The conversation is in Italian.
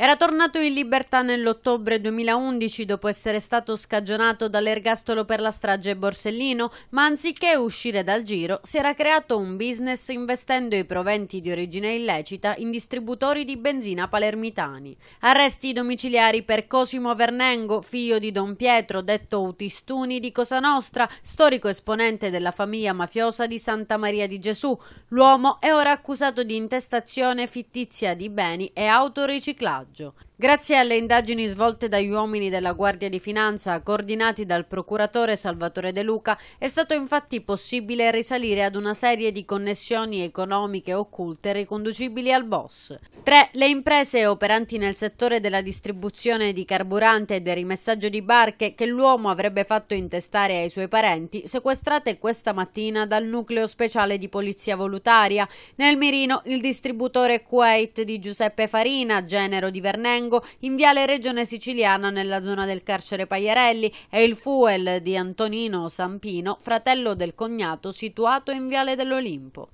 Era tornato in libertà nell'ottobre 2011 dopo essere stato scagionato dall'ergastolo per la strage Borsellino, ma anziché uscire dal giro si era creato un business investendo i proventi di origine illecita in distributori di benzina palermitani. Arresti domiciliari per Cosimo Vernengo, figlio di Don Pietro, detto Utistuni di Cosa Nostra, storico esponente della famiglia mafiosa di Santa Maria di Gesù. L'uomo è ora accusato di intestazione fittizia di beni e autoriciclaggio messaggio Grazie alle indagini svolte dagli uomini della Guardia di Finanza, coordinati dal procuratore Salvatore De Luca, è stato infatti possibile risalire ad una serie di connessioni economiche occulte riconducibili al boss. 3. Le imprese operanti nel settore della distribuzione di carburante e del rimessaggio di barche che l'uomo avrebbe fatto intestare ai suoi parenti, sequestrate questa mattina dal nucleo speciale di polizia volutaria. Nel mirino il distributore Kuwait di Giuseppe Farina, genero di Vernengo, Fango in Viale Regione Siciliana nella zona del carcere Pagliarelli e il fuel di Antonino Sampino, fratello del cognato, situato in Viale dell'Olimpo.